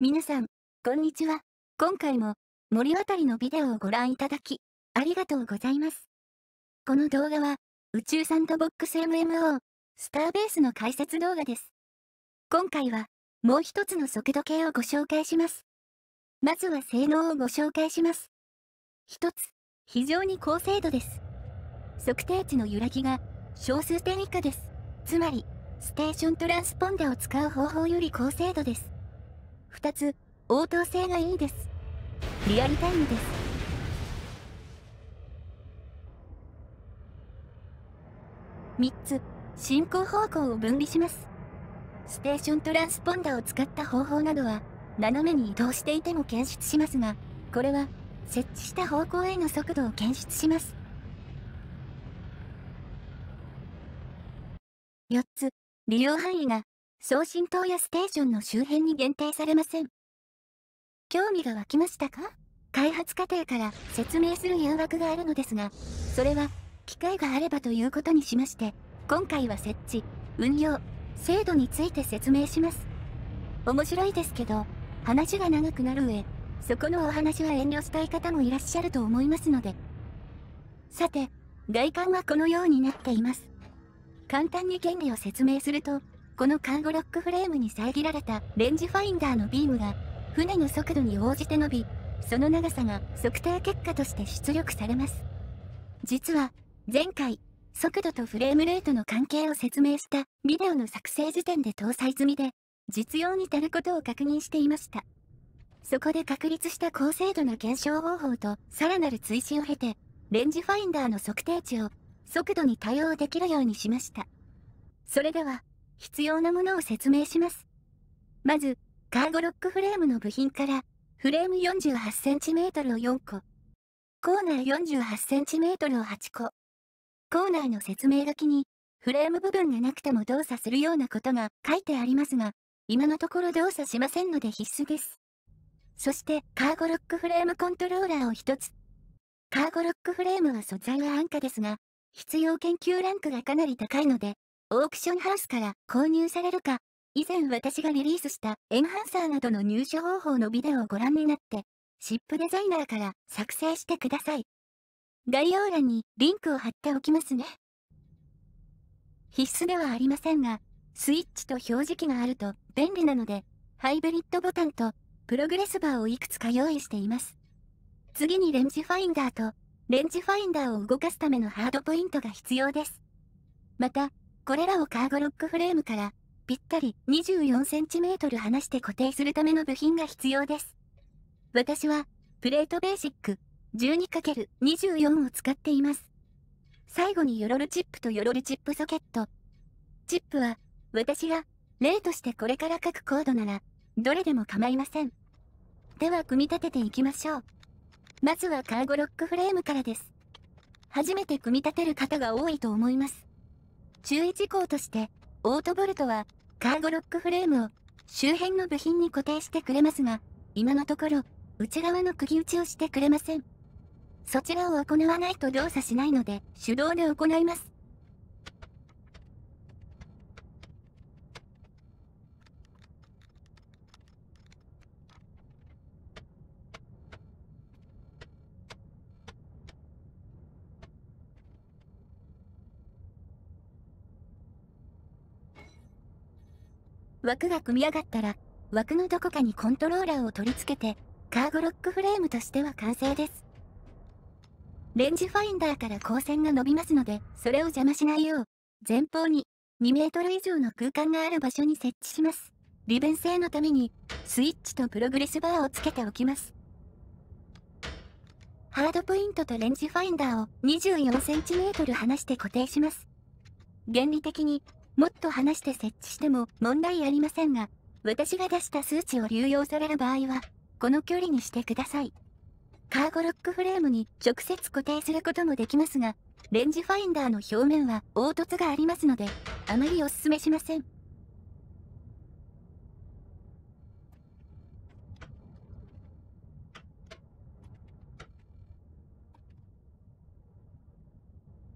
皆さん、こんにちは。今回も森渡りのビデオをご覧いただき、ありがとうございます。この動画は、宇宙サンドボックス MMO、スターベースの解説動画です。今回は、もう一つの速度計をご紹介します。まずは性能をご紹介します。一つ、非常に高精度です。測定値の揺らぎが、小数点以下です。つまり、ステーショントランスポンダを使う方法より高精度です。2つ応答性がいいですリアルタイムです3つ進行方向を分離しますステーショントランスポンダを使った方法などは斜めに移動していても検出しますがこれは設置した方向への速度を検出します4つ利用範囲が送信塔やステーションの周辺に限定されません。興味が湧きましたか開発過程から説明する誘惑があるのですが、それは、機会があればということにしまして、今回は設置、運用、制度について説明します。面白いですけど、話が長くなる上、そこのお話は遠慮したい方もいらっしゃると思いますので。さて、外観はこのようになっています。簡単に原理を説明すると、このカーゴロックフレームに遮られたレンジファインダーのビームが、船の速度に応じて伸び、その長さが測定結果として出力されます。実は、前回、速度とフレームレートの関係を説明したビデオの作成時点で搭載済みで、実用に足ることを確認していました。そこで確立した高精度な検証方法とさらなる追試を経て、レンジファインダーの測定値を速度に対応できるようにしました。それでは、必要なものを説明します。まず、カーゴロックフレームの部品から、フレーム 48cm を4個、コーナー 48cm を8個、コーナーの説明書きに、フレーム部分がなくても動作するようなことが書いてありますが、今のところ動作しませんので必須です。そして、カーゴロックフレームコントローラーを1つ。カーゴロックフレームは素材は安価ですが、必要研究ランクがかなり高いので、オークションハウスから購入されるか、以前私がリリースしたエンハンサーなどの入手方法のビデオをご覧になって、シップデザイナーから作成してください。概要欄にリンクを貼っておきますね。必須ではありませんが、スイッチと表示器があると便利なので、ハイブリッドボタンとプログレスバーをいくつか用意しています。次にレンジファインダーと、レンジファインダーを動かすためのハードポイントが必要です。また、これらをカーゴロックフレームからぴったり 24cm 離して固定するための部品が必要です。私はプレートベーシック 12×24 を使っています。最後にヨロルチップとヨロルチップソケット。チップは私が例としてこれから書くコードならどれでも構いません。では組み立てていきましょう。まずはカーゴロックフレームからです。初めて組み立てる方が多いと思います。注意事項として、オートボルトは、カーゴロックフレームを周辺の部品に固定してくれますが、今のところ、内側の釘打ちをしてくれません。そちらを行わないと動作しないので、手動で行います。枠が組み上がったら、枠のどこかにコントローラーを取り付けて、カーゴロックフレームとしては完成です。レンジファインダーから光線が伸びますので、それを邪魔しないよう、前方に2メートル以上の空間がある場所に設置します。利便性のために、スイッチとプログレスバーをつけておきます。ハードポイントとレンジファインダーを2 4センチメートル離して固定します。原理的にもっと話して設置しても問題ありませんが、私が出した数値を流用される場合は、この距離にしてください。カーゴロックフレームに直接固定することもできますが、レンジファインダーの表面は凹凸がありますので、あまりお勧めしません。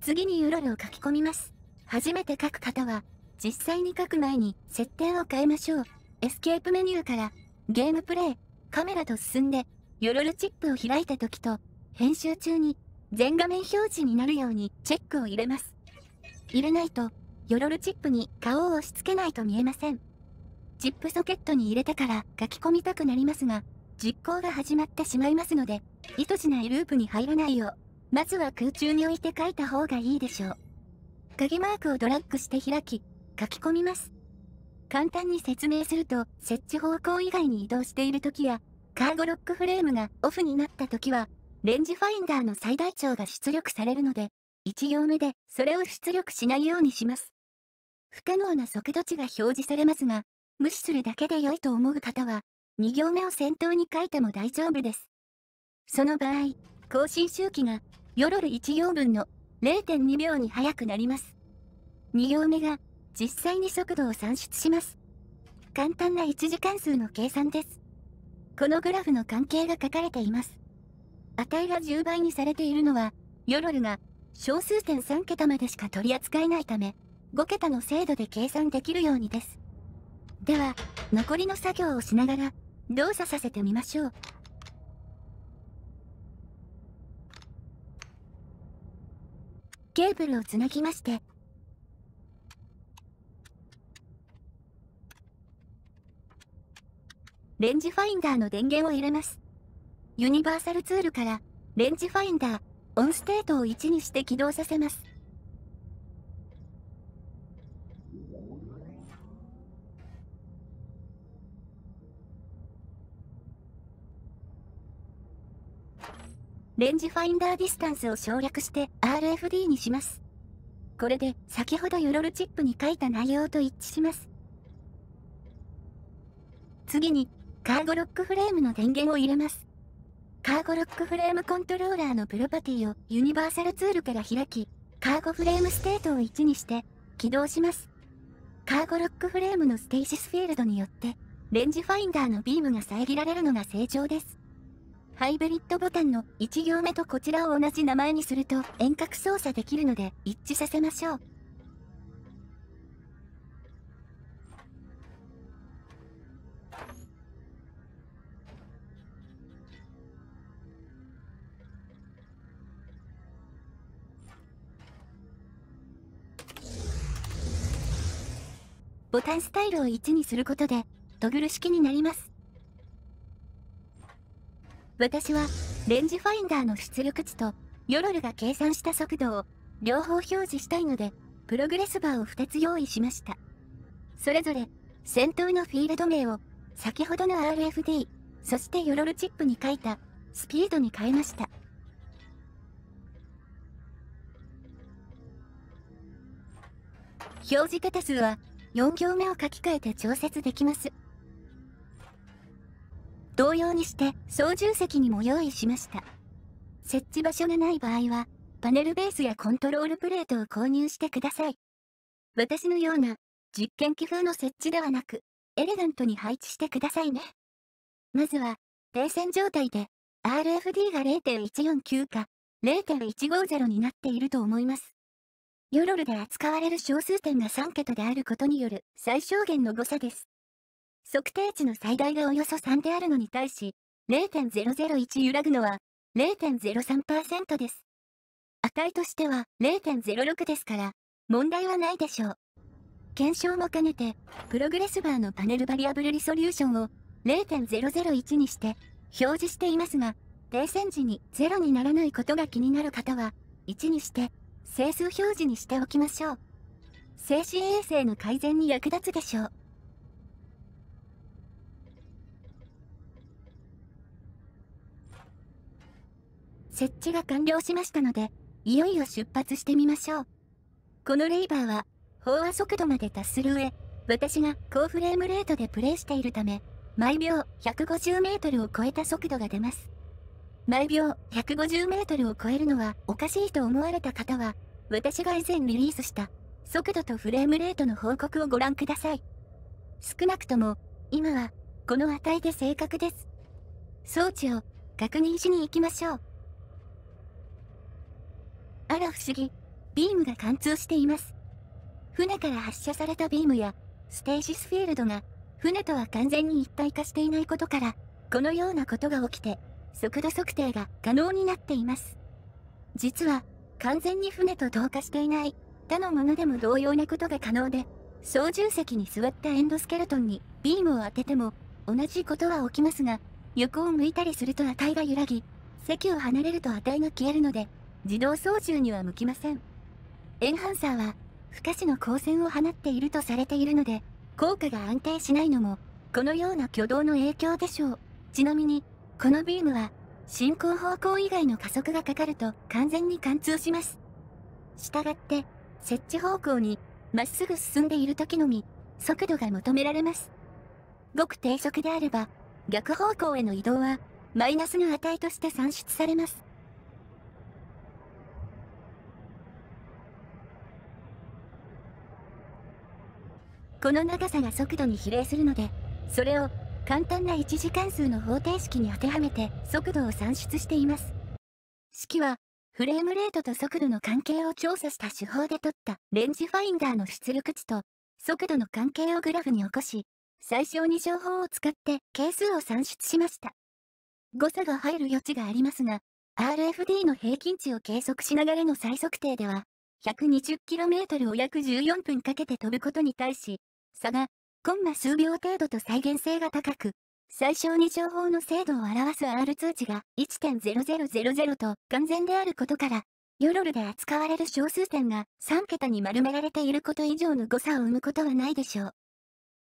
次にうロルを書き込みます。初めて書く方は、実際に書く前に設定を変えましょう。エスケープメニューから、ゲームプレイ、カメラと進んで、ヨロルチップを開いた時と、編集中に全画面表示になるようにチェックを入れます。入れないと、ヨロルチップに顔を押し付けないと見えません。チップソケットに入れてから書き込みたくなりますが、実行が始まってしまいますので、意図しないループに入らないよう、まずは空中に置いて書いた方がいいでしょう。鍵マークをドラッグして開き、書き込みます。簡単に説明すると、設置方向以外に移動している時や、カーゴロックフレームがオフになった時は、レンジファインダーの最大長が出力されるので、1行目でそれを出力しないようにします。不可能な速度値が表示されますが、無視するだけで良いと思う方は、2行目を先頭に書いても大丈夫です。その場合、更新周期が、よろる1行分の0.2秒に速くなります。2行目が実際に速度を算出します。簡単な1次関数の計算です。このグラフの関係が書かれています。値が10倍にされているのは、ヨロルが小数点3桁までしか取り扱えないため、5桁の精度で計算できるようにです。では、残りの作業をしながら、動作させてみましょう。ケーブルをつなぎましてレンジファインダーの電源を入れますユニバーサルツールからレンジファインダーオンステートを1にして起動させますレンジファインダーディスタンスを省略して RFD にします。これで先ほどユロルチップに書いた内容と一致します。次に、カーゴロックフレームの電源を入れます。カーゴロックフレームコントローラーのプロパティをユニバーサルツールから開き、カーゴフレームステートを1にして起動します。カーゴロックフレームのステーシスフィールドによって、レンジファインダーのビームが遮られるのが正常です。ハイブリッドボタンの1行目とこちらを同じ名前にすると遠隔操作できるので一致させましょう。ボタンスタイルを1にすることで、トグル式になります。私はレンジファインダーの出力値とヨロルが計算した速度を両方表示したいのでプログレスバーを2つ用意しましたそれぞれ先頭のフィールド名を先ほどの RFD そしてヨロルチップに書いたスピードに変えました表示桁数は4行目を書き換えて調節できます。同様にして操縦席にも用意しました設置場所がない場合はパネルベースやコントロールプレートを購入してください私のような実験機風の設置ではなくエレガントに配置してくださいねまずは停戦状態で RFD が0.149か0.150になっていると思いますヨロルで扱われる小数点が3桁であることによる最小限の誤差です測定値の最大がおよそ3であるのに対し、0.001揺らぐのは0.03%です。値としては0.06ですから、問題はないでしょう。検証も兼ねて、プログレスバーのパネルバリアブルリソリューションを0.001にして表示していますが、停戦時に0にならないことが気になる方は、1にして、整数表示にしておきましょう。精神衛生の改善に役立つでしょう。設置が完了しましたので、いよいよ出発してみましょう。このレイバーは、飽和速度まで達する上、私が高フレームレートでプレイしているため、毎秒150メートルを超えた速度が出ます。毎秒150メートルを超えるのはおかしいと思われた方は、私が以前リリースした速度とフレームレートの報告をご覧ください。少なくとも、今はこの値で正確です。装置を確認しに行きましょう。あら不思議。ビームが貫通しています。船から発射されたビームや、ステージスフィールドが、船とは完全に一体化していないことから、このようなことが起きて、速度測定が可能になっています。実は、完全に船と同化していない、他のものでも同様なことが可能で、操縦席に座ったエンドスケルトンにビームを当てても、同じことは起きますが、横を向いたりすると値が揺らぎ、席を離れると値が消えるので、自動操縦には向きませんエンハンサーは不可視の光線を放っているとされているので効果が安定しないのもこのような挙動の影響でしょうちなみにこのビームは進行方向以外の加速がかかると完全に貫通しますしたがって設置方向にまっすぐ進んでいる時のみ速度が求められますごく低速であれば逆方向への移動はマイナスの値として算出されますこの長さが速度に比例するのでそれを簡単な1次関数の方程式に当てはめて速度を算出しています式はフレームレートと速度の関係を調査した手法で取ったレンジファインダーの出力値と速度の関係をグラフに起こし最小に情報を使って係数を算出しました誤差が入る余地がありますが RFD の平均値を計測しながらの最測定では 120km を約14分かけて飛ぶことに対し差が、コンマ数秒程度と再現性が高く、最小に情報の精度を表す R 通知が1.0000と完全であることから、ヨロルで扱われる小数点が3桁に丸められていること以上の誤差を生むことはないでしょう。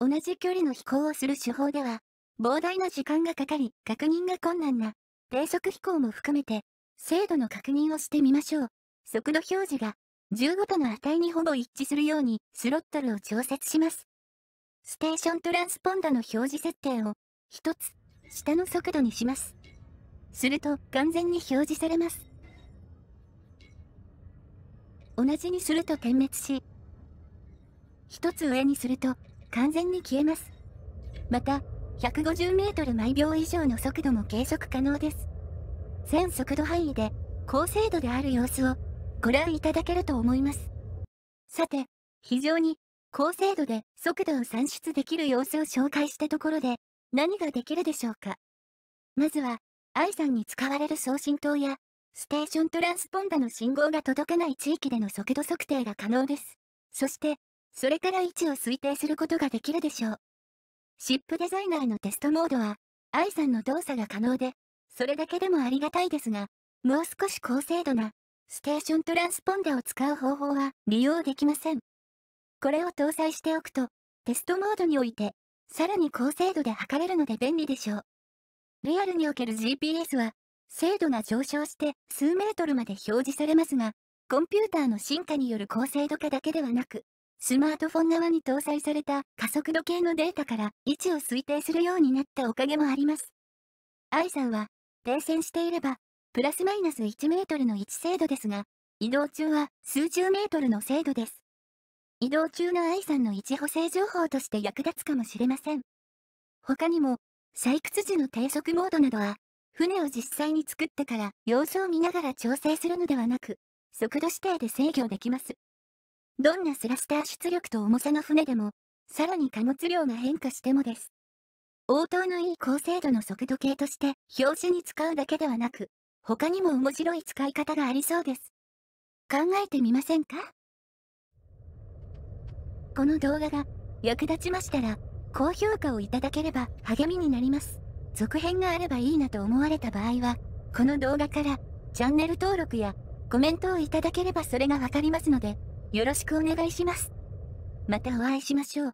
同じ距離の飛行をする手法では、膨大な時間がかかり、確認が困難な、低速飛行も含めて、精度の確認をしてみましょう。速度表示が、15との値にほぼ一致するように、スロットルを調節します。ステーショントランスポンダの表示設定を、1つ、下の速度にします。すると、完全に表示されます。同じにすると点滅し、1つ上にすると、完全に消えます。また、150メートル毎秒以上の速度も計測可能です。全速度範囲で、高精度である様子を、ご覧いただけると思います。さて、非常に高精度で速度を算出できる様子を紹介したところで、何ができるでしょうかまずは、i さんに使われる送信灯や、ステーショントランスポンダの信号が届かない地域での速度測定が可能です。そして、それから位置を推定することができるでしょう。シップデザイナーのテストモードは、i さんの動作が可能で、それだけでもありがたいですが、もう少し高精度な、ステーショントランスポンダを使う方法は利用できません。これを搭載しておくと、テストモードにおいて、さらに高精度で測れるので便利でしょう。リアルにおける GPS は、精度が上昇して数メートルまで表示されますが、コンピューターの進化による高精度化だけではなく、スマートフォン側に搭載された加速度計のデータから位置を推定するようになったおかげもあります。i さんは、停戦していれば、プラスマイナス1メートルの位置精度ですが、移動中は数十メートルの精度です。移動中の愛さんの位置補正情報として役立つかもしれません。他にも、採掘時の低速モードなどは、船を実際に作ってから様子を見ながら調整するのではなく、速度指定で制御できます。どんなスラスター出力と重さの船でも、さらに貨物量が変化してもです。応答のいい高精度の速度計として表示に使うだけではなく、他にも面白い使い方がありそうです。考えてみませんかこの動画が役立ちましたら、高評価をいただければ励みになります。続編があればいいなと思われた場合は、この動画からチャンネル登録やコメントをいただければそれがわかりますので、よろしくお願いします。またお会いしましょう。